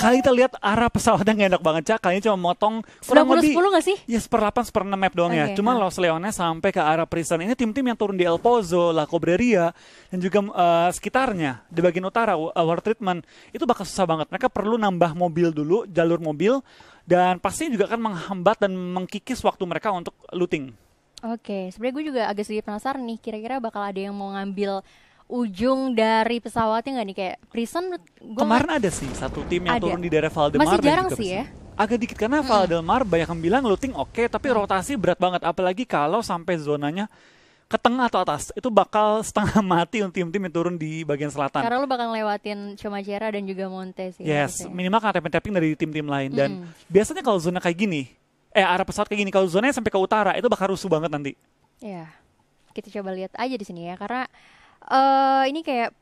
Kali kita lihat arah pesawatnya gak enak banget cak, kalian cuma motong kurang lebih 10 gak sih? Ya yes, per 8 per map doang okay. ya. Cuma nah. Los Leones sampai ke arah Prison. Ini tim-tim yang turun di El Pozo, La Cobreria dan juga uh, sekitarnya di bagian utara uh, eh, War Treatment itu bakal susah banget. Mereka perlu nambah mobil dulu, jalur mobil dan pasti juga akan menghambat dan mengkikis waktu mereka untuk looting. Oke, okay. sebenarnya gue juga agak sedikit penasaran nih kira-kira bakal ada yang mau ngambil ujung dari pesawatnya nggak nih kayak prison gua kemarin ada sih satu tim yang ada. turun di daerah Valdemar masih jarang sih ya agak dikit karena hmm. Valdemar banyak yang bilang looting oke okay, tapi hmm. rotasi berat banget apalagi kalau sampai zonanya ke tengah atau atas itu bakal setengah mati untuk tim-tim yang turun di bagian selatan. Karena lo bakal lewatin Chomacera dan juga Monte sih. Ya, yes, ya, minimal kan tapping-tapping dari tim-tim lain dan mm. biasanya kalau zona kayak gini, eh arah pesawat kayak gini kalau zonanya sampai ke utara itu bakal rusuh banget nanti. Iya. Kita coba lihat aja di sini ya karena uh, ini kayak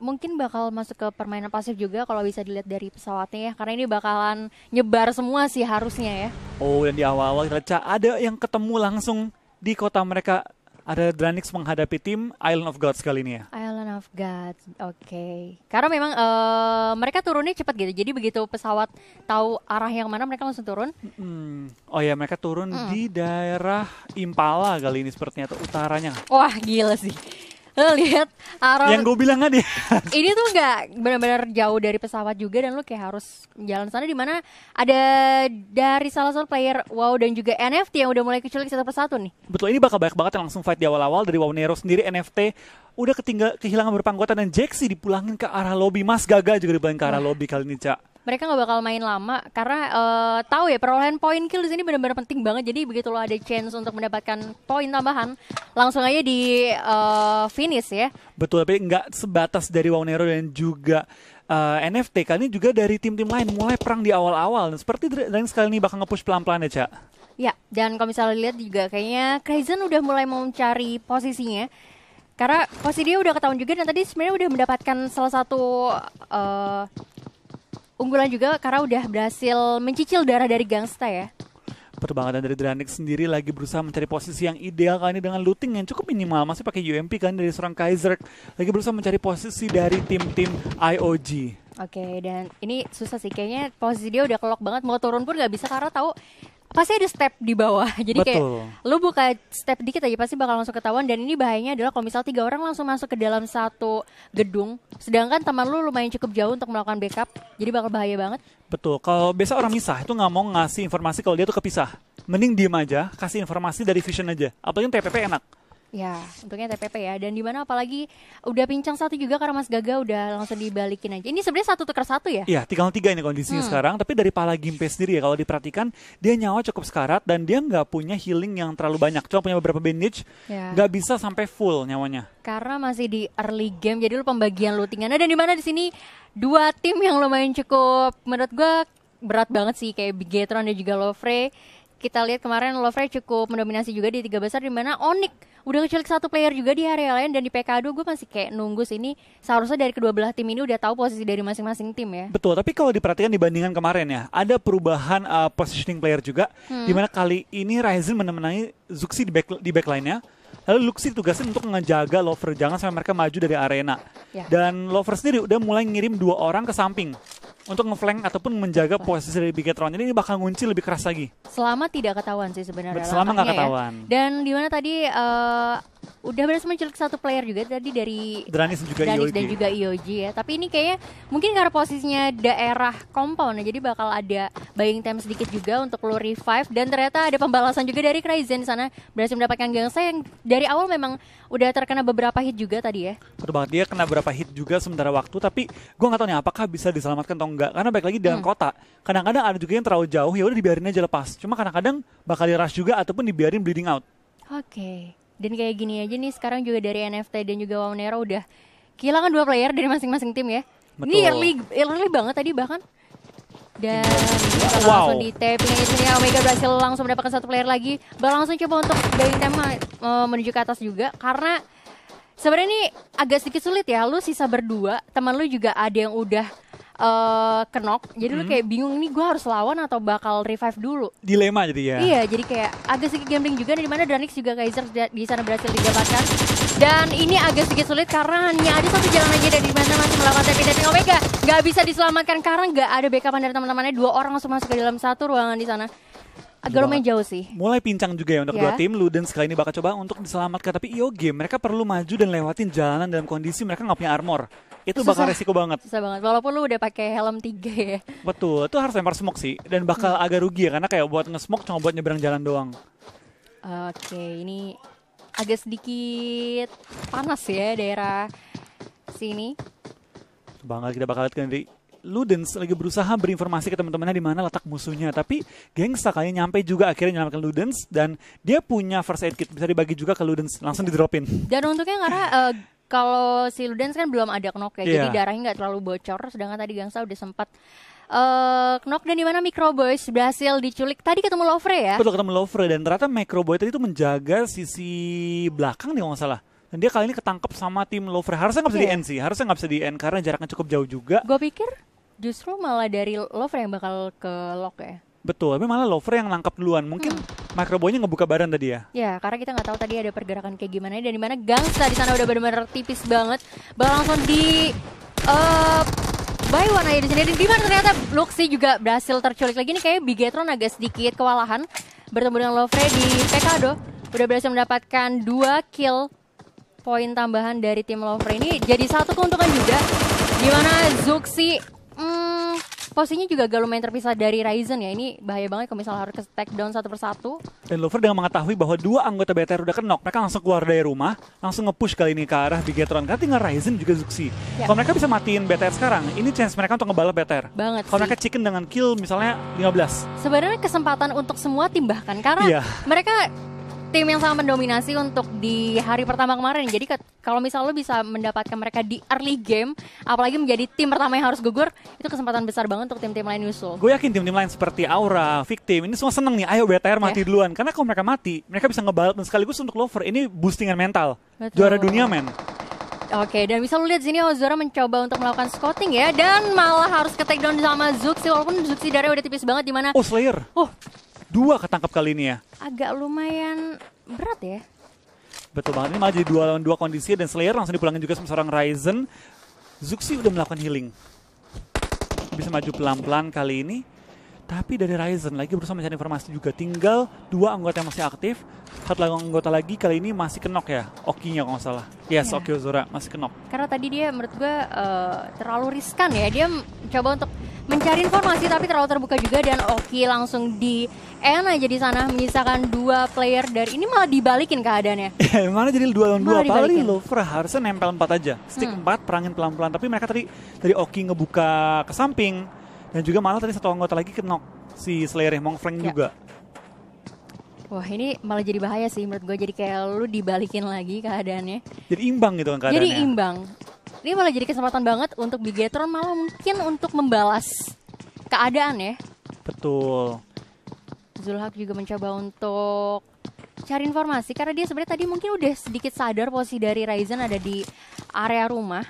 mungkin bakal masuk ke permainan pasif juga kalau bisa dilihat dari pesawatnya ya karena ini bakalan nyebar semua sih harusnya ya. Oh dan di awal-awal kita ada yang ketemu langsung di kota mereka ada Dranix menghadapi tim Island of Gods kali ini ya. Island of Gods, oke. Okay. Karena memang uh, mereka turunnya cepat gitu, jadi begitu pesawat tahu arah yang mana mereka langsung turun. Mm. Oh ya, mereka turun mm. di daerah Impala kali ini sepertinya atau utaranya. Wah gila sih lo eh, lihat arah yang gue bilang tadi kan ya. ini tuh nggak benar-benar jauh dari pesawat juga dan lu kayak harus jalan sana di mana ada dari salah satu player wow dan juga NFT yang udah mulai kecil satu persatu nih betul ini bakal banyak banget yang langsung fight di awal-awal dari wow Nero sendiri NFT udah ketinggal kehilangan berpangkuatan dan Jaxi dipulangin ke arah lobby Mas Gaga juga dipulangin ke arah lobi lobby kali ini cak mereka nggak bakal main lama karena uh, tahu ya perolehan poin kill di sini benar-benar penting banget. Jadi begitu lo ada chance untuk mendapatkan poin tambahan, langsung aja di uh, finish ya. Betul, tapi nggak sebatas dari Wawnero dan juga uh, eh, NFT kali ini juga dari tim-tim lain mulai perang di awal-awal. Nah, seperti lain sekali ini bakal ngepush pelan-pelan ya, Cak. Ya, dan kalau misalnya lihat juga kayaknya Kaizen udah mulai mau mencari posisinya karena posisi dia udah ketahuan juga dan tadi sebenarnya udah mendapatkan salah satu uh, unggulan juga karena udah berhasil mencicil darah dari gangsta ya. Perbankan dari Dranik sendiri lagi berusaha mencari posisi yang ideal kali ini dengan looting yang cukup minimal masih pakai UMP kan dari seorang Kaiser lagi berusaha mencari posisi dari tim-tim IOG. Oke, okay, dan ini susah sih kayaknya posisi dia udah kelok banget mau turun pun nggak bisa karena tahu pasti ada step di bawah jadi Betul. kayak lu buka step dikit aja pasti bakal langsung ketahuan dan ini bahayanya adalah kalau misal tiga orang langsung masuk ke dalam satu gedung sedangkan teman lu lumayan cukup jauh untuk melakukan backup jadi bakal bahaya banget Betul. Kalau biasa orang misah itu nggak mau ngasih informasi kalau dia tuh kepisah. Mending diem aja, kasih informasi dari vision aja. Apalagi TPP enak Ya, untungnya TPP ya. Dan di mana apalagi udah pincang satu juga karena Mas Gaga udah langsung dibalikin aja. Ini sebenarnya satu tukar satu ya? Iya, tiga tiga ini kondisinya hmm. sekarang. Tapi dari pala Gimpe sendiri ya, kalau diperhatikan dia nyawa cukup sekarat dan dia nggak punya healing yang terlalu banyak. Cuma punya beberapa bandage, ya. nggak ya. bisa sampai full nyawanya. Karena masih di early game, jadi lu pembagian lootingan. Nah, dan di mana di sini dua tim yang lumayan cukup menurut gua berat banget sih kayak Bigetron dan juga Lovre kita lihat kemarin Lovre cukup mendominasi juga di tiga besar di mana Onik udah kecil satu player juga di area lain dan di PK2 gue masih kayak nunggu ini seharusnya dari kedua belah tim ini udah tahu posisi dari masing-masing tim ya. Betul, tapi kalau diperhatikan dibandingkan kemarin ya, ada perubahan uh, positioning player juga hmm. di mana kali ini Ryzen menemani Zuxi di back di backline-nya. Lalu Luxi tugasnya untuk ngejaga Lover jangan sampai mereka maju dari arena. Ya. Dan Lover sendiri udah mulai ngirim dua orang ke samping untuk ngeflank ataupun menjaga posisi dari Bigetron. Ini bakal ngunci lebih keras lagi. Selama tidak ketahuan sih sebenarnya. Selama nggak ya. ketahuan. Ya. Dan di mana tadi uh, udah berhasil menculik satu player juga tadi dari Dranis, juga Dranis dan juga IOG ya. Tapi ini kayaknya mungkin karena posisinya daerah compound ya. Nah, jadi bakal ada buying time sedikit juga untuk lo revive dan ternyata ada pembalasan juga dari Cryzen di sana berhasil mendapatkan gangsa yang dari awal memang udah terkena beberapa hit juga tadi ya. Betul banget dia kena beberapa hit juga sementara waktu tapi gue gak tau nih apakah bisa diselamatkan atau enggak karena baik lagi dalam hmm. kota kadang-kadang ada juga yang terlalu jauh ya udah dibiarin aja lepas cuma kadang-kadang bakal di rush juga ataupun dibiarin bleeding out. Oke. Okay dan kayak gini aja nih sekarang juga dari NFT dan juga Waunero udah kehilangan dua player dari masing-masing tim ya ini early early banget tadi bahkan dan wow. langsung di tapping ini sini ya. Omega berhasil langsung mendapatkan satu player lagi Bang langsung coba untuk bayi tema uh, menuju ke atas juga karena sebenarnya ini agak sedikit sulit ya lu sisa berdua teman lu juga ada yang udah Eh, kenok jadi hmm. lu kayak bingung nih gue harus lawan atau bakal revive dulu dilema jadi ya iya jadi kayak agak sedikit gambling juga di mana Danix juga Kaiser di sana berhasil didapatkan dan ini agak sedikit sulit karena hanya ada satu jalan aja dari mana masih melawan tapi dari Omega nggak bisa diselamatkan karena nggak ada backup dari teman-temannya dua orang langsung masuk ke dalam satu ruangan di sana agak lumayan jauh sih. Mulai pincang juga ya untuk yeah. dua iya. tim lu dan sekali ini bakal coba untuk diselamatkan tapi game mereka perlu maju dan lewatin jalanan dalam kondisi mereka nggak punya armor itu susah. bakal resiko banget. Susah banget. Walaupun lu udah pakai helm tiga ya. Betul. Itu harus lempar smoke sih dan bakal hmm. agak rugi ya karena kayak buat nge-smoke cuma buat nyeberang jalan doang. Oke, ini agak sedikit panas ya daerah sini. Banget kita bakal lihat kan dari Ludens lagi berusaha berinformasi ke teman-temannya di mana letak musuhnya, tapi gengsa kali nyampe juga akhirnya nyelamatkan Ludens dan dia punya first aid kit bisa dibagi juga ke Ludens langsung didropin. Dan untuknya karena uh, eh, kalau si Ludens kan belum ada knock ya, yeah. jadi iya. darahnya nggak terlalu bocor. Sedangkan tadi Gangsa udah sempat uh, knock dan di mana Microboys berhasil diculik. Tadi ketemu Lovre ya? Betul ketemu Lovre dan ternyata Microboy tadi itu menjaga sisi belakang nih kalau nggak salah. Dan dia kali ini ketangkep sama tim Lovre. Harusnya nggak okay. bisa di iya. end sih, harusnya nggak bisa di end karena jaraknya cukup jauh juga. Gue pikir justru malah dari Lovre yang bakal ke lock ya. Betul, tapi malah Lovre yang nangkap duluan. Mungkin hmm makrobonya ngebuka bareng tadi ya? Ya, karena kita nggak tahu tadi ada pergerakan kayak gimana dan di mana Gangsta di sana udah benar-benar tipis banget. Bakal langsung di uh, eh, by one aja di sini. Dan gimana ternyata Luxi juga berhasil terculik lagi nih kayak Bigetron agak sedikit kewalahan bertemu dengan Lovre di Pekado. Udah berhasil mendapatkan dua kill poin tambahan dari tim Lovre ini. Jadi satu keuntungan juga. Gimana mana Zuxi hmm, posisinya juga gak lumayan terpisah dari Ryzen ya. Ini bahaya banget kalau misalnya harus take down satu persatu. Dan Lover dengan mengetahui bahwa dua anggota BTR udah kenok, mereka langsung keluar dari rumah, langsung nge-push kali ini ke arah Bigetron. Karena tinggal Ryzen juga Zuxi. Ya. Kalau mereka bisa matiin BTR sekarang, ini chance mereka untuk ngebalap BTR. Banget Kalau mereka chicken dengan kill misalnya 15. Sebenarnya kesempatan untuk semua tim bahkan. Karena ya. mereka tim yang sangat mendominasi untuk di hari pertama kemarin. Jadi kalau misalnya lo bisa mendapatkan mereka di early game, apalagi menjadi tim pertama yang harus gugur, itu kesempatan besar banget untuk tim-tim lain nyusul. Gue yakin tim-tim lain seperti Aura, Victim, ini semua seneng nih, ayo BTR mati yeah. duluan. Karena kalau mereka mati, mereka bisa ngebalap dan sekaligus untuk lover. Ini boostingan mental. Betul. Juara dunia, men. Oke, dan bisa lo lihat sini Ozora mencoba untuk melakukan scouting ya dan malah harus ke takedown sama Zuxi walaupun Zuxi darahnya udah tipis banget di mana. Oh, Slayer. Oh, Dua ketangkap kali ini ya. Agak lumayan berat ya. Betul banget. Ini malah jadi dua lawan dua kondisi dan Slayer langsung dipulangin juga sama seorang Ryzen. Zuxi udah melakukan healing. Bisa maju pelan-pelan kali ini. Tapi dari Ryzen lagi berusaha mencari informasi juga. Tinggal dua anggota yang masih aktif. Satu anggota lagi kali ini masih kenok ya. Okinya kalau nggak salah. Yes, yeah. Oki Ozora masih kenok. Karena tadi dia menurut gue uh, terlalu riskan ya. Dia coba untuk mencari informasi tapi terlalu terbuka juga dan Oki langsung di end aja di sana menyisakan dua player dari ini malah dibalikin keadaannya. Ya, jadi dua lawan dua loh. lo, harusnya nempel empat aja. Stick hmm. empat perangin pelan-pelan tapi mereka tadi dari Oki ngebuka ke samping dan juga malah tadi satu anggota lagi kenok si Slayer Mong Frank ya. juga. Wah ini malah jadi bahaya sih menurut gue jadi kayak lu dibalikin lagi keadaannya. Jadi imbang gitu kan keadaannya. Jadi imbang. Ini malah jadi kesempatan banget untuk Bigetron malah mungkin untuk membalas keadaan ya. Betul. Zulhak juga mencoba untuk cari informasi karena dia sebenarnya tadi mungkin udah sedikit sadar posisi dari Ryzen ada di area rumah.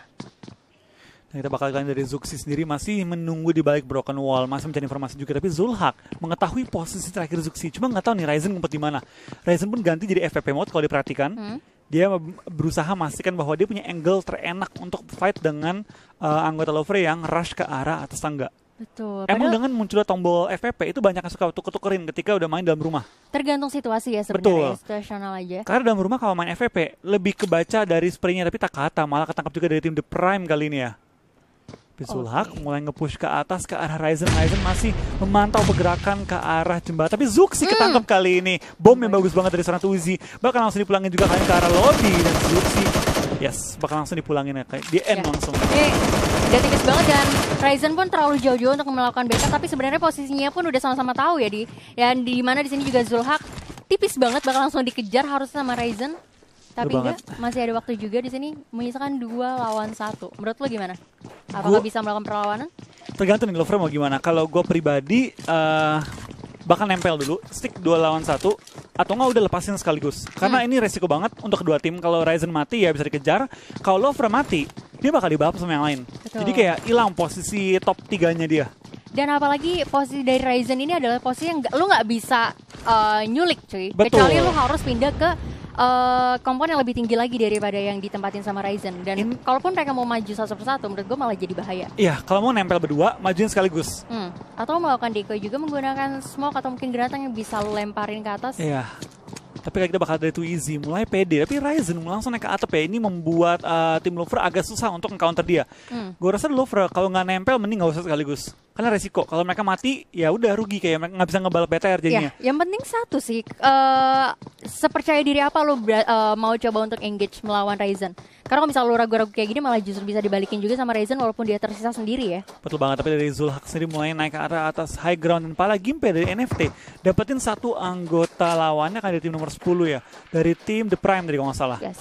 Dan nah, kita bakal kalian dari Zuxi sendiri masih menunggu di balik broken wall, masih mencari informasi juga. Tapi Zulhak mengetahui posisi terakhir Zuxi, cuma nggak tahu nih Ryzen ngumpet di mana. Ryzen pun ganti jadi FPP mode kalau diperhatikan. Hmm? Dia berusaha memastikan bahwa dia punya angle terenak untuk fight dengan uh, anggota Lover yang rush ke arah atas tangga. Betul. Emang Padahal, dengan munculnya tombol FPP itu banyak yang suka tuker-tukerin ketika udah main dalam rumah. Tergantung situasi ya sebenarnya, situasional aja. Karena dalam rumah kalau main FPP lebih kebaca dari spraynya tapi tak kata malah ketangkap juga dari tim The Prime kali ini ya. Zulhak okay. mulai ngepush ke atas ke arah Ryzen. Ryzen masih memantau pergerakan ke arah jembatan. Tapi Zook sih hmm. ketangkep kali ini. Bom yang bagus banget dari seorang Uzi. Bahkan langsung dipulangin juga kalian ke arah lobby. Dan sih, yes, bakal langsung dipulangin ya. Di end yeah. langsung. Okay. Udah tipis banget dan Ryzen pun terlalu jauh-jauh untuk melakukan backup tapi sebenarnya posisinya pun udah sama-sama tahu ya di dan di mana di sini juga Zulhak tipis banget bakal langsung dikejar harusnya sama Ryzen. Tapi enggak, masih ada waktu juga di sini menyisakan dua lawan satu. Menurut lo gimana? Apakah gua, bisa melakukan perlawanan? Tergantung lo, mau gimana. Kalau gue pribadi uh, eh, bakal nempel dulu, stick dua lawan satu atau nggak udah lepasin sekaligus. Karena hmm. ini resiko banget untuk kedua tim. Kalau Ryzen mati ya bisa dikejar. Kalau Lover mati, dia bakal dibawa sama yang lain. Betul. Jadi kayak hilang posisi top tiganya dia. Dan apalagi posisi dari Ryzen ini adalah posisi yang lu nggak bisa uh, nyulik cuy. Betul. Kecuali lu harus pindah ke uh, komponen yang lebih tinggi lagi daripada yang ditempatin sama Ryzen. Dan In... kalaupun mereka mau maju satu persatu, menurut gue malah jadi bahaya. Iya, kalau mau nempel berdua, majuin sekaligus. Hmm. Atau melakukan decoy juga menggunakan smoke atau mungkin granatang yang bisa lemparin ke atas. Iya. Tapi kayak kita bakal dari too easy, mulai pede. Tapi Ryzen langsung naik ke atap ya. Ini membuat uh, tim Lover agak susah untuk counter dia. Hmm. Gue rasa Lover kalau nggak nempel, mending nggak usah sekaligus karena resiko kalau mereka mati ya udah rugi kayak mereka nggak bisa ngebal PTR ya, jadinya ya, yang penting satu sih uh, sepercaya diri apa lo uh, eh, mau coba untuk engage melawan Ryzen karena kalau misalnya lo ragu-ragu kayak gini malah justru bisa dibalikin juga sama Ryzen walaupun dia tersisa sendiri ya betul banget tapi dari Zulhak sendiri mulai naik ke arah atas high ground dan pala Gimpe dari NFT dapetin satu anggota lawannya kan dari tim nomor 10 ya dari tim The Prime dari kalau nggak salah yes.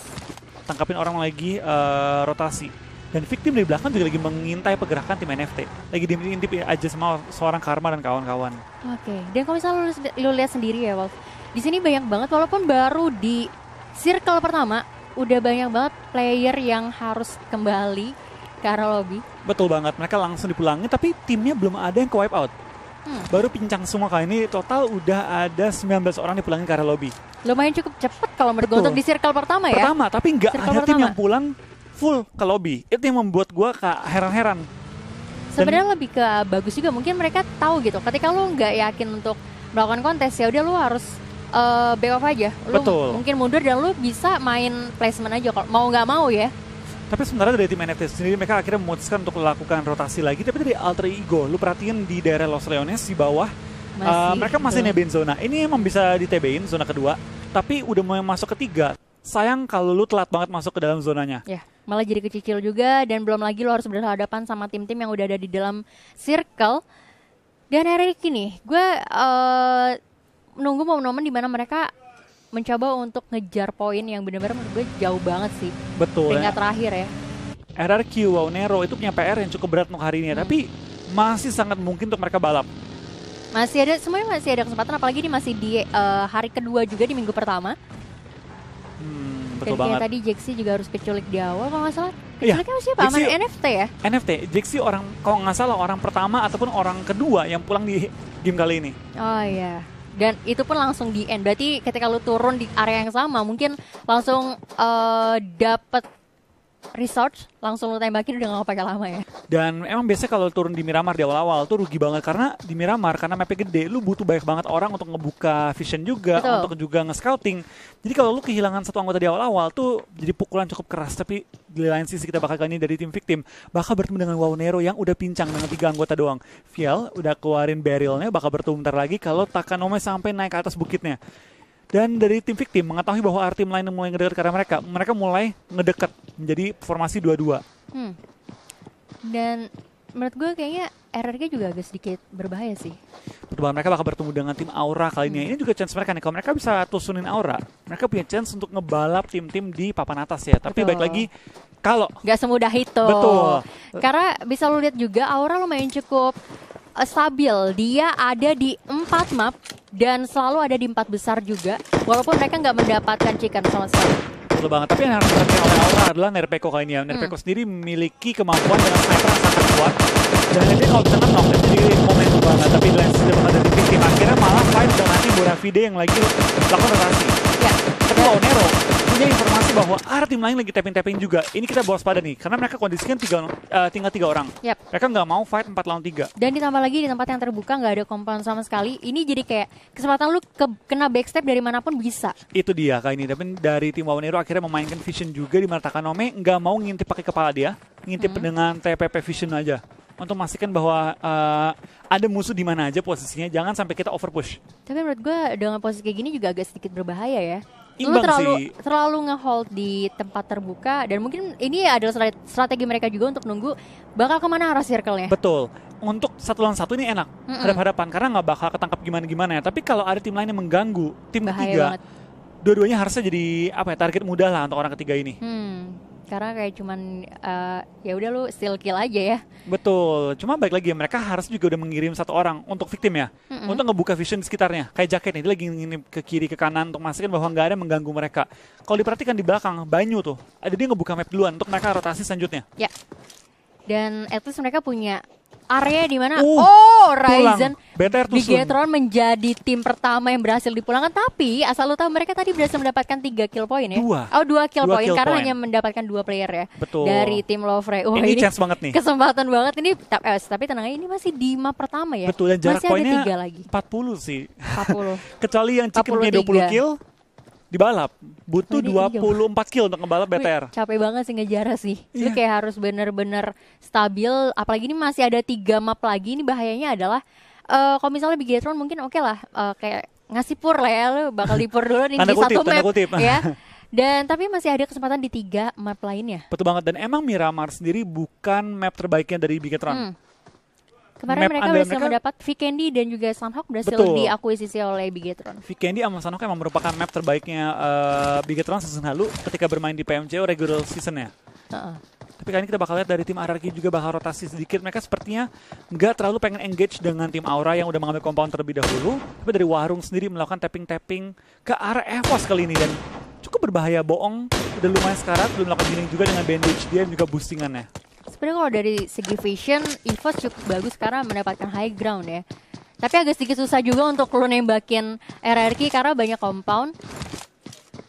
tangkapin orang lagi uh, rotasi dan victim dari belakang juga lagi mengintai pergerakan tim NFT. Lagi diintip aja sama seorang Karma dan kawan-kawan. Oke, okay. dan kalau misalnya lu, lu lihat sendiri ya, Wolf. Di sini banyak banget, walaupun baru di circle pertama, udah banyak banget player yang harus kembali ke arah lobby. Betul banget, mereka langsung dipulangin, tapi timnya belum ada yang ke wipe out. Hmm. Baru pincang semua kali ini total udah ada 19 orang dipulangin ke arah lobby. Lumayan cukup cepat kalau menurut gue untuk di circle pertama ya. Pertama, tapi nggak ada pertama. tim yang pulang full ke lobby. Itu yang membuat gue heran-heran. Sebenarnya lebih ke bagus juga mungkin mereka tahu gitu. Ketika lu nggak yakin untuk melakukan kontes ya udah lu harus uh, back off aja. Lu Betul. mungkin mundur dan lu bisa main placement aja kalau mau nggak mau ya. Tapi sebenarnya dari tim NFT sendiri mereka akhirnya memutuskan untuk melakukan rotasi lagi. Tapi dari alter ego, lu perhatiin di daerah Los Leones di bawah, masih, uh, mereka masih nebin zona. Ini emang bisa ditebein zona kedua, tapi udah mau masuk ketiga sayang kalau lu telat banget masuk ke dalam zonanya. Ya, malah jadi kecicil juga dan belum lagi lu harus berhadapan sama tim-tim yang udah ada di dalam circle. Dan hari ini gue uh, nunggu momen-momen di mana mereka mencoba untuk ngejar poin yang benar-benar menurut gue jauh banget sih. Betul. Peringkat ya. terakhir ya. RRQ, Wow Nero itu punya PR yang cukup berat untuk hari ini, ya, hmm. tapi masih sangat mungkin untuk mereka balap. Masih ada semuanya masih ada kesempatan apalagi ini masih di uh, hari kedua juga di minggu pertama. Hmm, betul Dan banget. tadi Jeksi juga harus keculik di awal kalau nggak salah. Iya. Keculiknya iya. siapa? Jaxi, NFT ya? NFT. Jeksi orang kalau nggak salah orang pertama ataupun orang kedua yang pulang di game kali ini. Oh iya. Dan itu pun langsung di end. Berarti ketika lu turun di area yang sama mungkin langsung uh, eh, dapat Resort langsung lu tembakin udah gak pakai lama ya dan emang biasanya kalau turun di Miramar di awal-awal tuh rugi banget karena di Miramar karena mapnya gede lu butuh banyak banget orang untuk ngebuka vision juga Betul. untuk juga nge-scouting jadi kalau lu kehilangan satu anggota di awal-awal tuh jadi pukulan cukup keras tapi di lain sisi kita bakal ini dari tim victim bakal bertemu dengan Nero yang udah pincang dengan tiga anggota doang Fial udah keluarin barrelnya bakal bertemu bentar lagi kalau Takanome sampai naik ke atas bukitnya dan dari tim victim mengetahui bahwa tim lain yang mulai ngedekat karena mereka, mereka mulai ngedekat menjadi formasi dua-dua. Hmm. Dan menurut gue kayaknya RRG juga agak sedikit berbahaya sih. Berbahaya mereka bakal bertemu dengan tim Aura kali ini. Hmm. Ini juga chance mereka nih. Kalau mereka bisa tusunin Aura, mereka punya chance untuk ngebalap tim-tim di papan atas ya. Tapi baik lagi kalau Gak semudah itu. Betul. Karena bisa lo lihat juga Aura lumayan cukup eh, stabil. Dia ada di empat map dan selalu ada di empat besar juga walaupun mereka nggak mendapatkan chicken sama sekali betul banget. Tapi yang harus diperhatikan oleh Aura adalah Nerpeko kali ini ya. Nerpeko hmm. sendiri memiliki kemampuan dengan sniper yang sangat kuat. Dan ini kalau bisa kan knockdown jadi momentum banget. Tapi Lance sudah berada di tim akhirnya malah fight dengan Borafide yang lagi lakukan rotasi. Ya. Tapi kalau Nero punya informasi bahwa ada tim lain lagi tapping-tapping juga. Ini kita bawa pada nih, karena mereka kondisikan tiga, uh, tinggal tiga orang. Yep. Mereka nggak mau fight empat lawan tiga. Dan ditambah lagi di tempat yang terbuka nggak ada kompon sama sekali. Ini jadi kayak kesempatan lu ke, kena backstep dari manapun bisa. Itu dia kali ini. Tapi dari tim Wawan akhirnya memainkan vision juga di mana Takanome nggak mau ngintip pakai kepala dia, ngintip hmm. dengan TPP vision aja untuk memastikan bahwa uh, ada musuh di mana aja posisinya, jangan sampai kita overpush. Tapi menurut gue dengan posisi kayak gini juga agak sedikit berbahaya ya imbang lu terlalu, sih. Terlalu ngehold di tempat terbuka dan mungkin ini adalah strategi mereka juga untuk nunggu bakal kemana arah circle-nya. Betul. Untuk satu lawan satu ini enak mm -mm. hadap-hadapan karena nggak bakal ketangkap gimana-gimana ya. Tapi kalau ada tim lain yang mengganggu tim Bahaya ketiga, dua-duanya harusnya jadi apa ya target mudah lah untuk orang ketiga ini. Hmm sekarang kayak cuman uh, ya udah lu still kill aja ya betul cuma baik lagi mereka harus juga udah mengirim satu orang untuk victim ya mm-hmm. untuk ngebuka vision di sekitarnya kayak jaket nih dia lagi ngirim ke kiri ke kanan untuk memastikan bahwa nggak ada yang mengganggu mereka kalau diperhatikan di belakang banyu tuh ada dia ngebuka map duluan untuk mereka rotasi selanjutnya ya dan at least mereka punya area di mana uh, oh Ryzen di Getron menjadi tim pertama yang berhasil dipulangkan tapi asal lu tahu mereka tadi berhasil mendapatkan 3 kill point ya. Dua. Oh, 2 kill dua point kill karena point. hanya mendapatkan 2 player ya. Betul. Dari tim Lovre. Oh, ini, ini chance banget nih. Kesempatan banget ini eh, tapi tenang aja ini masih di map pertama ya. Betul dan jarak masih ada 3 lagi. 40 sih. 40. Kecuali yang chickennya 23. 20 kill di balap butuh nah, puluh 24 kilo untuk ngebalap BTR. Wih, capek banget sih ngejar sih. Yeah. kayak harus bener-bener stabil. Apalagi ini masih ada tiga map lagi. Ini bahayanya adalah uh, kalau misalnya Bigetron mungkin oke okay lah uh, kayak ngasih pur lah ya lu bakal dipur dulu nih di kutip, satu map kutip. ya. Dan tapi masih ada kesempatan di tiga map lainnya. Betul banget dan emang Miramar sendiri bukan map terbaiknya dari Bigetron. Hmm Kemarin map mereka berhasil mereka, mendapat Vikendi dan juga Sunhawk berhasil betul. diakuisisi oleh Bigetron. Vikendi sama Sunhawk memang merupakan map terbaiknya uh, eh, Bigetron season lalu ketika bermain di PMJ regular seasonnya. Uh -uh. Tapi kali ini kita bakal lihat dari tim RRQ juga bakal rotasi sedikit. Mereka sepertinya nggak terlalu pengen engage dengan tim Aura yang udah mengambil compound terlebih dahulu. Tapi dari Warung sendiri melakukan tapping-tapping ke arah EVOS kali ini. Dan cukup berbahaya bohong. Udah lumayan sekarat, belum melakukan healing juga dengan bandage dia dan juga boostingannya sebenarnya kalau dari segi fashion Evos cukup bagus karena mendapatkan high ground ya tapi agak sedikit susah juga untuk lo nembakin RRQ karena banyak compound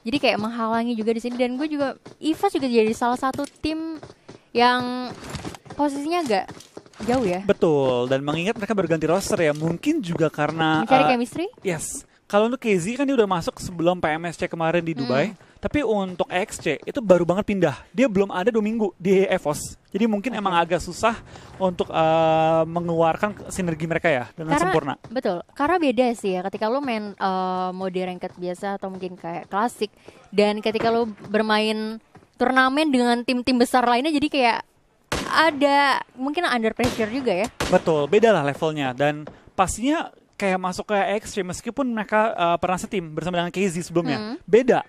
jadi kayak menghalangi juga di sini dan gue juga Evos juga jadi salah satu tim yang posisinya agak jauh ya betul dan mengingat mereka berganti roster ya mungkin juga karena mencari uh, chemistry yes kalau untuk KZ kan dia udah masuk sebelum PMSC kemarin di hmm. Dubai. Hmm. Tapi untuk XC itu baru banget pindah. Dia belum ada dua minggu di EVOS. Jadi mungkin okay. emang agak susah untuk uh, mengeluarkan sinergi mereka ya dengan karena, sempurna. Betul. Karena beda sih ya ketika lo main uh, mode ranked biasa atau mungkin kayak klasik dan ketika lo bermain turnamen dengan tim-tim besar lainnya jadi kayak ada mungkin under pressure juga ya. Betul, beda lah levelnya dan pastinya kayak masuk ke ekstrim meskipun mereka uh, pernah setim bersama dengan KZ sebelumnya. Hmm. Beda.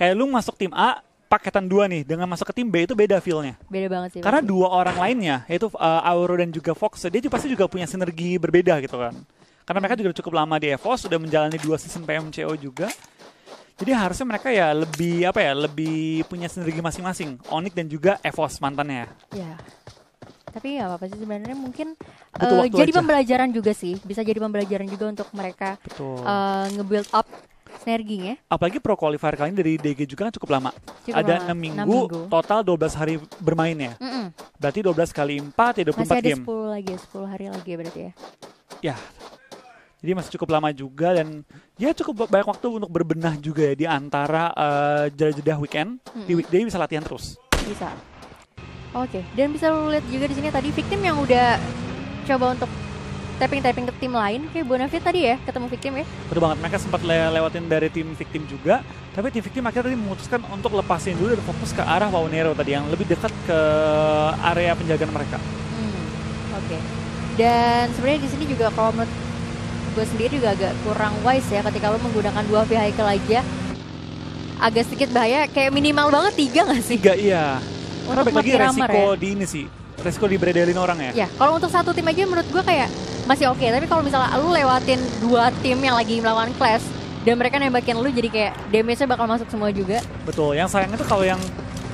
Kayak lu masuk tim A paketan dua nih dengan masuk ke tim B itu beda feelnya. Beda banget sih. Karena banget. dua orang lainnya yaitu uh, Auro dan juga Fox dia juga pasti juga punya sinergi berbeda gitu kan. Karena mereka juga cukup lama di EVO sudah menjalani dua season PMCO juga. Jadi harusnya mereka ya lebih apa ya lebih punya sinergi masing-masing. Onik dan juga Evos mantannya. ya Yeah tapi ya apa sih sebenarnya mungkin uh, jadi aja. pembelajaran juga sih bisa jadi pembelajaran juga untuk mereka Betul. uh, nge-build up sinerginya apalagi pro qualifier kali ini dari DG juga kan cukup lama cukup ada lama. 6, minggu, 6 minggu total 12 hari bermain ya mm -mm. berarti 12 kali 4 ya 24 masih ada game 10 lagi 10 ya, hari lagi ya berarti ya ya jadi masih cukup lama juga dan ya cukup banyak waktu untuk berbenah juga ya di antara uh, jeda-jeda weekend mm mm di weekday bisa latihan terus bisa Oke, okay. dan bisa lu lihat juga di sini tadi victim yang udah coba untuk tapping-tapping ke tim lain kayak Bonafit tadi ya ketemu victim ya. Betul banget, mereka sempat le lewatin dari tim victim juga, tapi tim victim akhirnya tadi memutuskan untuk lepasin dulu dan fokus ke arah Waunero tadi yang lebih dekat ke area penjagaan mereka. Hmm, Oke, okay. dan sebenarnya di sini juga kalau menurut gue sendiri juga agak kurang wise ya ketika lo menggunakan dua vehicle aja agak sedikit bahaya kayak minimal banget tiga gak sih? Tiga iya karena untuk lagi resiko ya? di ini sih, resiko diberedelin orang ya. Ya, kalau untuk satu tim aja menurut gue kayak masih oke, okay. tapi kalau misalnya lu lewatin dua tim yang lagi melawan clash dan mereka nembakin lu jadi kayak damage-nya bakal masuk semua juga. Betul, yang sayangnya tuh kalau yang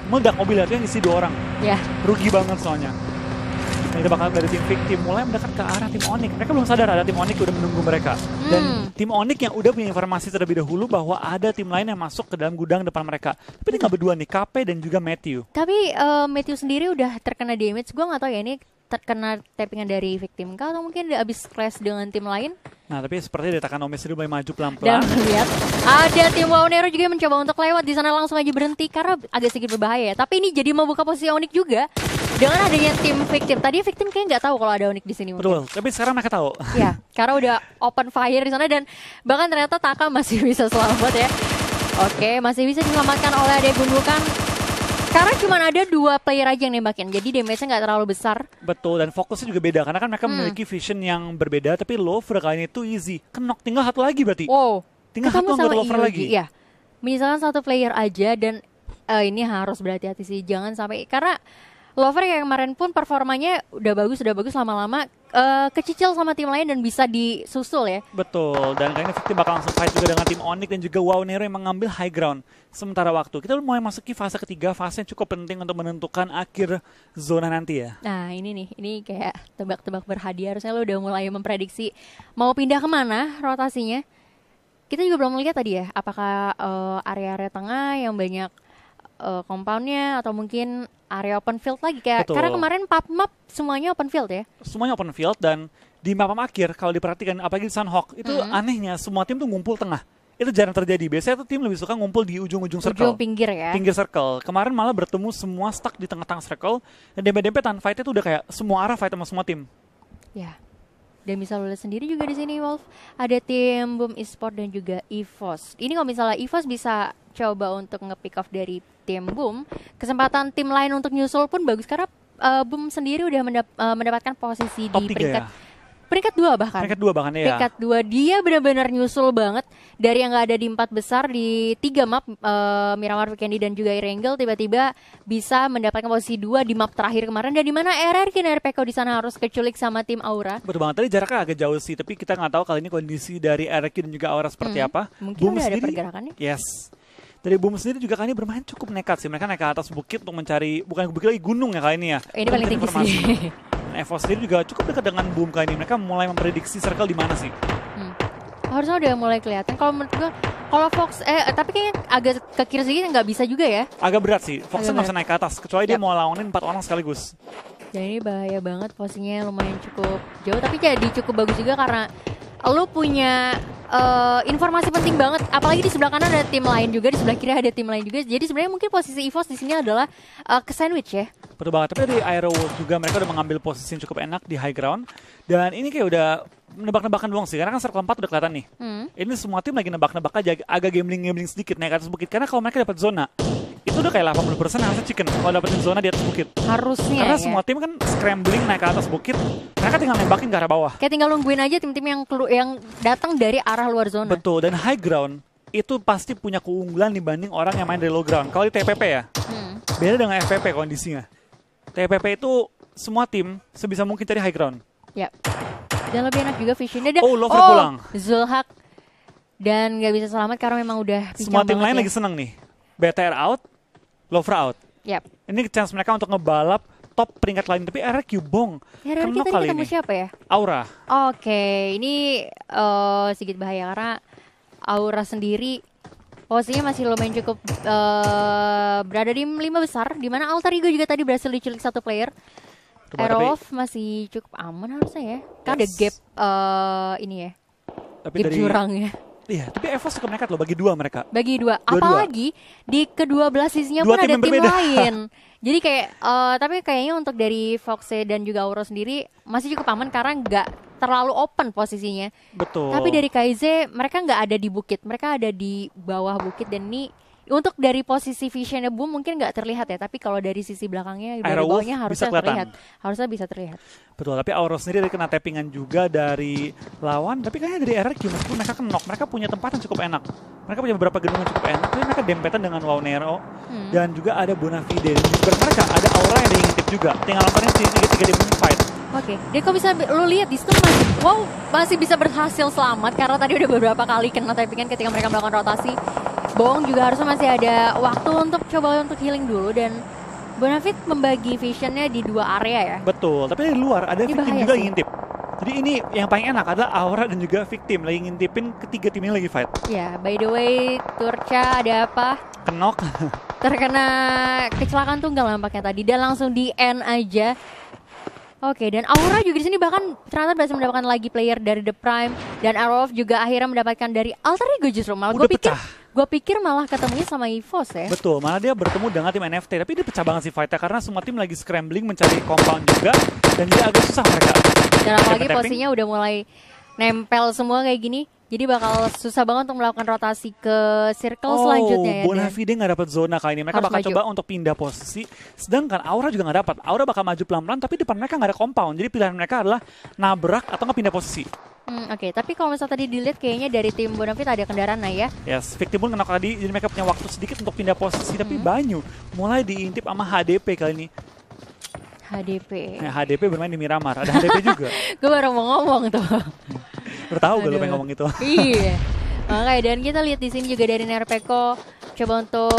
meledak mobil itu yang isi dua orang. Ya. Rugi banget soalnya ini bakal dari tim tim mulai mendekat ke arah tim Onyx. Mereka belum sadar ada tim Onyx udah menunggu mereka. Hmm. Dan tim Onyx yang udah punya informasi terlebih dahulu bahwa ada tim lain yang masuk ke dalam gudang depan mereka. Tapi ini nggak berdua nih, Kape dan juga Matthew. Tapi uh, Matthew sendiri udah terkena damage. Gue nggak tahu ya ini terkena tappingan dari victim kah atau mungkin dia habis clash dengan tim lain? Nah, tapi seperti ditakan Omis itu mulai maju pelan-pelan. Dan lihat ada tim Waunero juga mencoba untuk lewat di sana langsung aja berhenti karena agak sedikit berbahaya. Ya. Tapi ini jadi membuka posisi unik juga dengan adanya tim victim. Tadi victim kayaknya nggak tahu kalau ada unik di sini. Betul, mungkin. tapi sekarang mereka tahu. Ya, karena udah open fire di sana dan bahkan ternyata Taka masih bisa selamat ya. Oke, masih bisa diselamatkan oleh ada gundukan sekarang cuma ada dua player aja yang nembakin, jadi damage-nya nggak terlalu besar. Betul, dan fokusnya juga beda, karena kan mereka hmm. memiliki vision yang berbeda, tapi Lover kali ini itu easy. Kenok tinggal satu lagi berarti. Wow. Tinggal Ketemu satu Lover Lover lagi. Ya, Misalkan satu player aja, dan uh, ini harus berhati-hati sih, jangan sampai, karena Lover kayak kemarin pun performanya udah bagus, udah bagus lama-lama uh, kecicil sama tim lain dan bisa disusul ya. Betul, dan kayaknya Victim bakal langsung fight juga dengan tim Onyx dan juga Wow Nero yang mengambil high ground sementara waktu. Kita mulai masuki fase ketiga, fase yang cukup penting untuk menentukan akhir zona nanti ya. Nah ini nih, ini kayak tebak-tebak berhadiah. Harusnya lo udah mulai memprediksi mau pindah kemana rotasinya. Kita juga belum melihat tadi ya, apakah eh, area-area uh, area -area tengah yang banyak uh, compoundnya atau mungkin area open field lagi kayak Betul. karena kemarin pub map semuanya open field ya semuanya open field dan di map akhir kalau diperhatikan apalagi di Sunhawk itu mm -hmm. anehnya semua tim tuh ngumpul tengah itu jarang terjadi biasanya tuh tim lebih suka ngumpul di ujung-ujung circle ujung pinggir ya pinggir circle kemarin malah bertemu semua stuck di tengah-tengah circle dan dempet-dempetan fightnya tuh udah kayak semua arah fight sama semua tim ya dan bisa lo lihat sendiri juga di sini Wolf ada tim Boom Esports dan juga EVOS ini kalau misalnya EVOS bisa coba untuk nge-pick off dari tim Boom, kesempatan tim lain untuk nyusul pun bagus karena uh, Boom sendiri udah mendap uh, mendapatkan posisi Top di peringkat ya? peringkat dua bahkan peringkat dua bahkan ya peringkat dua dia benar-benar nyusul banget dari yang nggak ada di empat besar di tiga map uh, Miramar Vikendi dan juga Irengel tiba-tiba bisa mendapatkan posisi dua di map terakhir kemarin dan di mana RRQ dan RPK di sana harus keculik sama tim Aura betul banget tadi jaraknya agak jauh sih tapi kita nggak tahu kali ini kondisi dari RRQ dan juga Aura seperti hmm, apa mungkin Boom sendiri, ada yes dari Boom sendiri juga kali ini bermain cukup nekat sih. Mereka naik ke atas bukit untuk mencari bukan bukit lagi gunung ya kali ini ya. Ini paling tinggi informasi. sih. Evo sendiri juga cukup dekat dengan Boom kali ini. Mereka mulai memprediksi circle di mana sih. Hmm. Harusnya udah mulai kelihatan. Kalau menurut gue, kalau Fox, eh tapi kayaknya agak ke kiri segini nggak bisa juga ya. Agak berat sih. Fox nggak bisa naik ke atas. Kecuali yep. dia ya. mau lawanin empat orang sekaligus. Jadi ya, ini bahaya banget posisinya lumayan cukup jauh tapi jadi cukup bagus juga karena lu punya uh, informasi penting banget. Apalagi di sebelah kanan ada tim lain juga, di sebelah kiri ada tim lain juga. Jadi sebenarnya mungkin posisi Evos di sini adalah uh, ke sandwich ya. Betul banget. Tapi di Aero juga mereka udah mengambil posisi yang cukup enak di high ground. Dan ini kayak udah nebak-nebakan doang sih. Karena kan circle 4 udah kelihatan nih. Hmm. Ini semua tim lagi nebak-nebak aja agak gambling-gambling sedikit naik atas bukit. Karena kalau mereka dapat zona, itu udah kayak 80% harusnya chicken kalau dapetin zona di atas bukit. Harusnya. Karena ya. semua tim kan scrambling naik ke atas bukit, mereka tinggal nembakin ke arah bawah. Kayak tinggal nungguin aja tim-tim yang yang datang dari arah luar zona. Betul, dan high ground itu pasti punya keunggulan dibanding orang yang main dari low ground. Kalau di TPP ya, hmm. beda dengan FPP kondisinya. TPP itu semua tim sebisa mungkin cari high ground. Ya. Dan lebih enak juga visionnya dan oh, Lover oh, pulang. Zulhak dan gak bisa selamat karena memang udah semua tim lain ya. lagi seneng nih BTR out, Lover out. Yep. Ini chance mereka untuk ngebalap top peringkat lain tapi akhirnya Cubong ya, kali ketemu ini. siapa ya? Aura. Oke, okay. ini uh, sedikit bahaya karena Aura sendiri posisinya masih lumayan cukup uh, berada di lima besar di mana Alter Ego juga tadi berhasil diculik satu player. Erof masih cukup aman harusnya ya. Kan yes. ada gap uh, ini ya. Tapi gap dari, jurang ya. Iya, tapi Evos cukup nekat loh bagi dua mereka. Bagi dua. dua Apalagi di kedua belas sisinya pun ada tim berbeda. lain. Jadi kayak uh, tapi kayaknya untuk dari Foxe dan juga Auro sendiri masih cukup aman karena nggak terlalu open posisinya. Betul. Tapi dari Kaize mereka nggak ada di bukit, mereka ada di bawah bukit dan ini untuk dari posisi visionnya Boom mungkin nggak terlihat ya, tapi kalau dari sisi belakangnya dari Aero bawahnya harusnya terlihat. Harusnya bisa terlihat. Betul, tapi Auro sendiri dari kena tappingan juga dari lawan, tapi kayaknya dari RRQ meskipun mereka kenok, mereka punya tempat yang cukup enak. Mereka punya beberapa gedung yang cukup enak, tapi mereka dempetan dengan Nero hmm. dan juga ada Bonafide. Dan juga mereka ada Aura yang diintip juga, tinggal lamparin ini tiga demun fight. Oke, okay. dia kok bisa lu lihat di situ masih wow masih bisa berhasil selamat karena tadi udah beberapa kali kena tappingan ketika mereka melakukan rotasi bohong juga harusnya masih ada waktu untuk coba untuk healing dulu dan Bonafit membagi visionnya di dua area ya. Betul, tapi di luar ada ini victim juga sih. ngintip. Jadi ini yang paling enak adalah Aura dan juga victim lagi ngintipin ketiga tim ini lagi fight. Ya, by the way, Turca ada apa? Kenok. Terkena kecelakaan tunggal nampaknya tadi dan langsung di end aja. Oke, dan Aura juga di sini bahkan ternyata berhasil mendapatkan lagi player dari The Prime dan Arrow juga akhirnya mendapatkan dari Alter Ego justru malah gue pikir Gue pikir malah ketemunya sama EVOS ya. Betul, malah dia bertemu dengan tim NFT. Tapi dia pecah banget sih fight karena semua tim lagi scrambling mencari compound juga. Dan dia agak susah mereka. Dan apalagi posisinya udah mulai nempel semua kayak gini jadi bakal susah banget untuk melakukan rotasi ke circle oh, selanjutnya ya. Bonafide nggak dapat zona kali ini. Mereka Harus bakal maju. coba untuk pindah posisi. Sedangkan Aura juga nggak dapat. Aura bakal maju pelan-pelan tapi depan mereka nggak ada compound. Jadi pilihan mereka adalah nabrak atau nggak pindah posisi. Hmm, Oke, okay. tapi kalau misalnya tadi dilihat kayaknya dari tim Bonafit ada kendaraan lah ya. Yes, Victim pun kena tadi, jadi mereka punya waktu sedikit untuk pindah posisi. Hmm. Tapi Banyu mulai diintip sama HDP kali ini. HDP. Nah, HDP bermain di Miramar, ada HDP juga. Gue baru mau ngomong tuh. tahu gue lo pengen ngomong itu. iya. Oke, dan kita lihat di sini juga dari Nerpeko coba untuk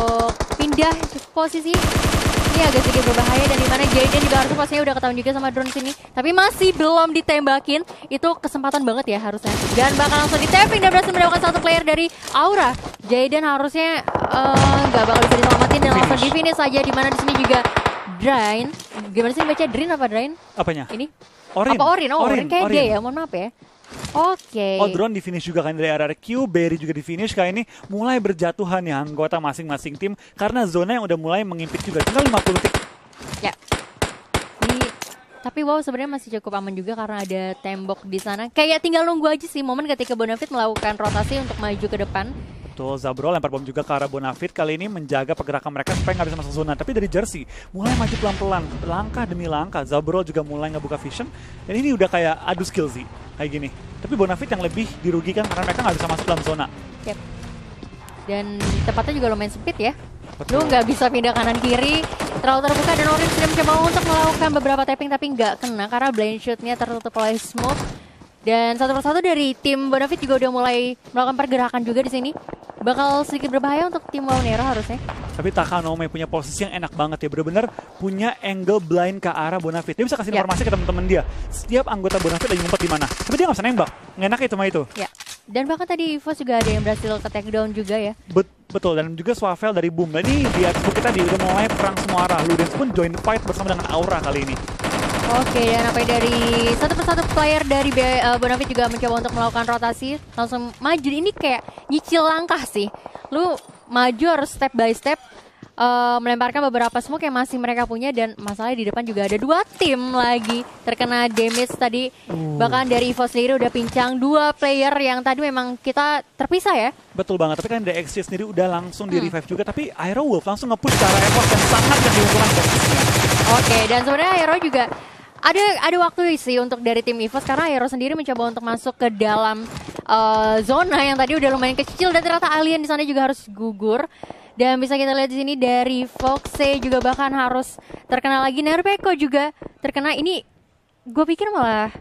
pindah posisi. Ini agak sedikit berbahaya dan dimana Jaden juga harusnya pastinya udah ketahuan juga sama drone sini. Tapi masih belum ditembakin. Itu kesempatan banget ya harusnya. Dan bakal langsung di tapping dan berhasil mendapatkan satu player dari Aura. Jaden harusnya eh, nggak uh, bakal bisa diselamatin dan langsung di finish saja. Dimana di sini juga Drain. Gimana sih baca Drain apa Drain? Apanya? Ini? Orin. Apa Orin? Oh, Orin, Orin kayak Orin. D ya, mohon maaf ya. Oke. Okay. Oh, Odron di finish juga kan dari RRQ, Berry juga di finish. Kali ini mulai berjatuhan ya anggota masing-masing tim karena zona yang udah mulai mengimpit juga. Tinggal 50 detik. Ya. Di, tapi wow sebenarnya masih cukup aman juga karena ada tembok di sana. Kayak tinggal nunggu aja sih momen ketika Bonafit melakukan rotasi untuk maju ke depan. Betul, Zabrol lempar bom juga ke arah Bonafit. Kali ini menjaga pergerakan mereka supaya nggak bisa masuk zona. Tapi dari jersey, mulai maju pelan-pelan. Langkah demi langkah. Zabro juga mulai ngebuka vision. Dan ini udah kayak adu skill sih. Kayak gini. Tapi Bonafit yang lebih dirugikan karena mereka nggak bisa masuk dalam zona. Yep. Dan tempatnya juga lumayan sempit ya. Betul. Lu nggak bisa pindah kanan kiri, terlalu terbuka dan Orange sudah mencoba untuk melakukan beberapa tapping tapi nggak kena karena blind shootnya tertutup oleh smoke. Dan satu persatu dari tim Bonafit juga udah mulai melakukan pergerakan juga di sini. Bakal sedikit berbahaya untuk tim Launero harusnya. Tapi Takanome punya posisi yang enak banget ya. Bener-bener punya angle blind ke arah Bonafit. Dia bisa kasih informasi ya. informasi ke teman-teman dia. Setiap anggota Bonafit lagi ngumpet di mana. Tapi dia gak bisa nembak. Ngenak itu mah itu. Ya. Dan bahkan tadi Ivo juga ada yang berhasil ke takedown juga ya. Bet betul, dan juga Swavel dari Boom. Dan ini di atas kita di udah mulai perang semua arah. Ludens pun join fight bersama dengan Aura kali ini. Oke, dan apa ya, dari satu persatu player dari eh, Bonafit juga mencoba untuk melakukan rotasi, langsung maju. Ini kayak nyicil langkah sih. Lu maju harus step by step uh, melemparkan beberapa smoke yang masih mereka punya dan masalahnya di depan juga ada dua tim lagi terkena damage tadi. Uh. Bahkan dari Evo sendiri udah pincang dua player yang tadi memang kita terpisah ya. Betul banget, tapi kan DXC sendiri udah langsung di hmm. revive juga tapi Aero Wolf langsung nge-push ke arah effort yang sangat yang diuntungkan. Oke, okay, dan sebenarnya Aero juga ada ada waktu sih untuk dari tim Evos karena Aero sendiri mencoba untuk masuk ke dalam uh, zona yang tadi udah lumayan kecil dan ternyata alien di sana juga harus gugur. Dan bisa kita lihat di sini dari Foxe juga bahkan harus terkena lagi Nerpeko juga terkena ini gue pikir malah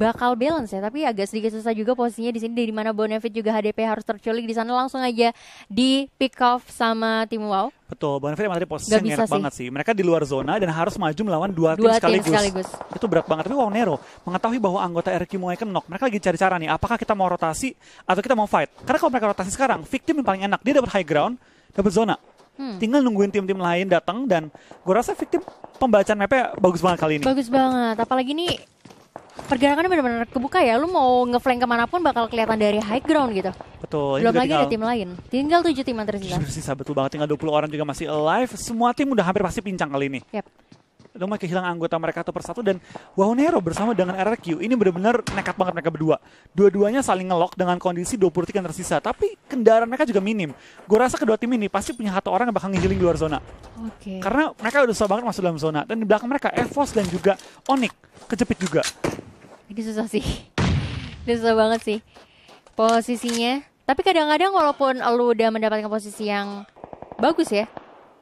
bakal balance ya tapi agak sedikit susah juga posisinya di sini dari mana Bonavit juga HDP harus terculik di sana langsung aja di pick off sama tim Wow betul Bonavit emang tadi posisinya enak sih. banget sih mereka di luar zona dan harus maju melawan dua, dua tim, sekaligus. tim sekaligus itu berat banget tapi Wow Nero mengetahui bahwa anggota RQ mulai kenok mereka lagi cari cara nih apakah kita mau rotasi atau kita mau fight karena kalau mereka rotasi sekarang victim yang paling enak dia dapat high ground dapat zona Hmm. Tinggal nungguin tim-tim lain datang dan gue rasa victim pembacaan mapnya bagus banget kali ini. Bagus banget, apalagi nih pergerakannya benar-benar kebuka ya. Lu mau ngeflank pun bakal kelihatan dari high ground gitu. Betul. Belum lagi tinggal, ada tim lain. Tinggal tujuh tim yang tersisa. Tersisa betul banget. Tinggal 20 orang juga masih alive. Semua tim udah hampir pasti pincang kali ini. Yep. mau kehilangan anggota mereka satu persatu dan Wow Nero bersama dengan RRQ ini benar-benar nekat banget mereka berdua. Dua-duanya saling ngelok dengan kondisi 20 titik yang tersisa, tapi kendaraan mereka juga minim. Gue rasa kedua tim ini pasti punya satu orang yang bakal ngehealing di luar zona. Okay. Karena mereka udah susah banget masuk dalam zona dan di belakang mereka Evos dan juga Onyx kejepit juga ini susah sih ini susah banget sih posisinya tapi kadang-kadang walaupun lu udah mendapatkan posisi yang bagus ya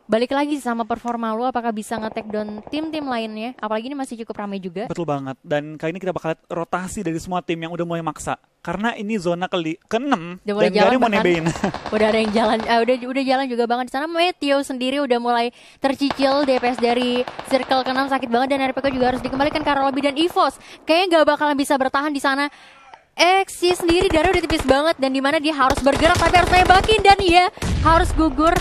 balik lagi sama performa lu apakah bisa ngetek down tim-tim lainnya apalagi ini masih cukup ramai juga betul banget dan kali ini kita bakal rotasi dari semua tim yang udah mulai maksa karena ini zona ke keenam dan jalan mau nebein. udah ada yang jalan, uh, udah udah jalan juga banget di sana. Matthew sendiri udah mulai tercicil DPS dari circle keenam sakit banget dan RPK juga harus dikembalikan karena Lobby dan Evos. Kayaknya nggak bakalan bisa bertahan di sana. Exis sendiri darah udah tipis banget dan dimana dia harus bergerak tapi harus nembakin dan ya harus gugur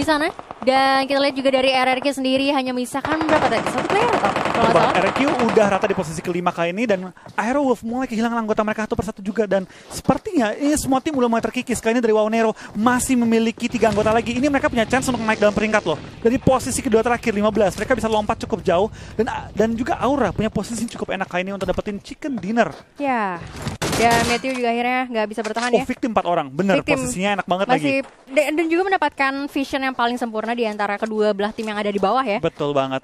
di sana. Dan kita lihat juga dari RRQ sendiri hanya misalkan berapa tadi? Satu player atau? Coba, RRQ udah rata di posisi kelima kali ini dan Aero Wolf mulai kehilangan anggota mereka satu persatu juga dan sepertinya ini semua tim udah mulai terkikis. Kali ini dari Nero masih memiliki tiga anggota lagi. Ini mereka punya chance untuk naik dalam peringkat loh. Dari posisi kedua terakhir 15, mereka bisa lompat cukup jauh dan dan juga Aura punya posisi cukup enak kali ini untuk dapetin chicken dinner. Ya. Yeah. Dan Matthew juga akhirnya nggak bisa bertahan oh, ya. Victim empat orang, bener victim. posisinya enak banget Masih, lagi. Dan juga mendapatkan vision yang paling sempurna di antara kedua belah tim yang ada di bawah ya. Betul banget.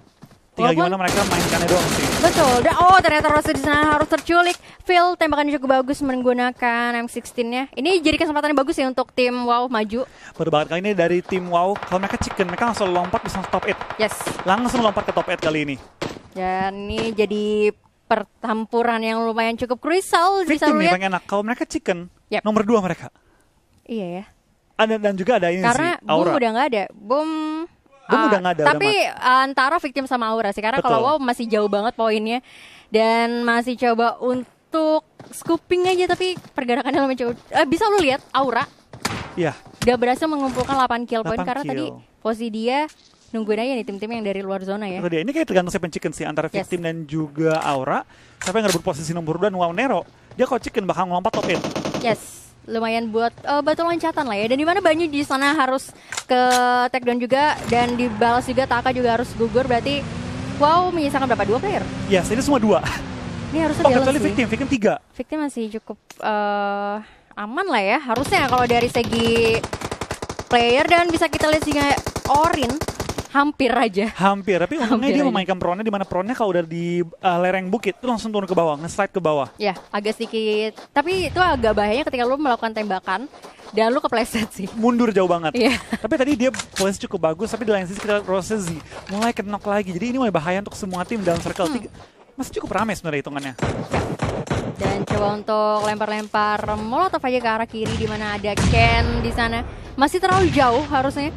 Tinggal Walaupun, gimana mereka mainkannya doang sih. Betul. Oh ternyata Rose di sana harus terculik. Phil tembakannya cukup bagus menggunakan M16-nya. Ini jadi kesempatan yang bagus ya untuk tim WoW maju. Baru banget kali ini dari tim WoW. Kalau mereka chicken, mereka langsung lompat bisa top 8. Yes. Langsung lompat ke top 8 kali ini. Dan ini jadi pertempuran yang lumayan cukup krusial. sana. lihat. yang enak. Kalau mereka chicken, yep. nomor dua mereka. Iya ya. Ada dan juga ada ini Karena sih. Karena udah nggak ada. Bom. Bom uh, ah, udah nggak ada. Tapi udah antara victim sama aura sih. Karena kalau wow masih jauh banget poinnya dan masih coba untuk scooping aja tapi pergerakannya lumayan jauh. Uh, bisa lu lihat aura. Iya. Udah berhasil mengumpulkan 8 kill point 8 karena kill. tadi posisi dia nungguin aja nih tim-tim yang dari luar zona ya. Dia. Ini kayak tergantung siapa yang chicken sih antara yes. dan juga aura. Siapa yang ngerebut posisi nomor 2 wow Nero. Dia kalau chicken bakal ngelompat top in. Yes lumayan buat uh, batu loncatan lah ya dan dimana banyak di sana harus ke tag down juga dan dibalas juga Taka juga harus gugur berarti wow menyisakan berapa dua player yes ini semua dua ini harusnya oh, kecuali victim victim tiga victim masih cukup uh, aman lah ya harusnya kalau dari segi player dan bisa kita lihat juga Orin hampir aja hampir tapi untungnya dia aja. memainkan peronnya di mana peronnya kalau udah di uh, lereng bukit itu langsung turun ke bawah nge-slide ke bawah ya agak sedikit tapi itu agak bahayanya ketika lu melakukan tembakan dan lu kepleset sih mundur jauh banget yeah. tapi tadi dia posisi cukup bagus tapi di lain sisi kita Rosesi mulai kenok lagi jadi ini mulai bahaya untuk semua tim dalam circle hmm. masih cukup ramai sebenarnya hitungannya ya. dan coba untuk lempar-lempar molotov aja ke arah kiri di mana ada Ken di sana masih terlalu jauh harusnya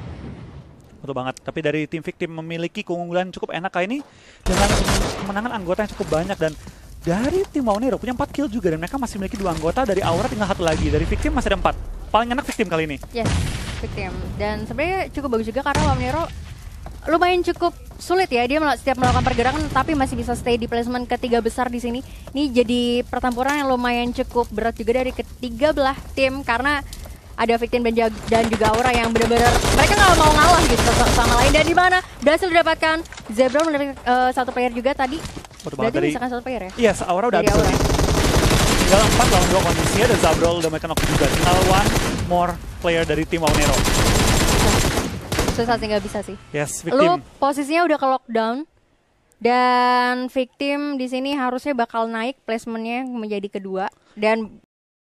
Betul banget. Tapi dari tim Victim memiliki keunggulan cukup enak kali ini dengan kemenangan anggota yang cukup banyak dan dari tim Maunero punya 4 kill juga dan mereka masih memiliki dua anggota dari Aura tinggal satu lagi dari Victim masih ada 4 paling enak Victim kali ini yes Victim dan sebenarnya cukup bagus juga karena Maunero lumayan cukup sulit ya dia setiap melakukan pergerakan tapi masih bisa stay di placement ketiga besar di sini ini jadi pertempuran yang lumayan cukup berat juga dari ketiga belah tim karena ada victim dan, juga aura yang benar-benar mereka nggak mau ngalah gitu sama, sama lain dan di mana berhasil didapatkan zebra dari uh, eh, satu player juga tadi Berarti dari, misalkan satu player ya? Iya, yes, Aura udah dari habis Tinggal 4 lawan 2 kondisinya dan Zabrol udah mereka knock juga. Tinggal one more player dari tim Aunero. Susah sih, nggak bisa sih. Yes, victim. posisinya udah ke lockdown. Dan victim di sini harusnya bakal naik placementnya menjadi kedua. Dan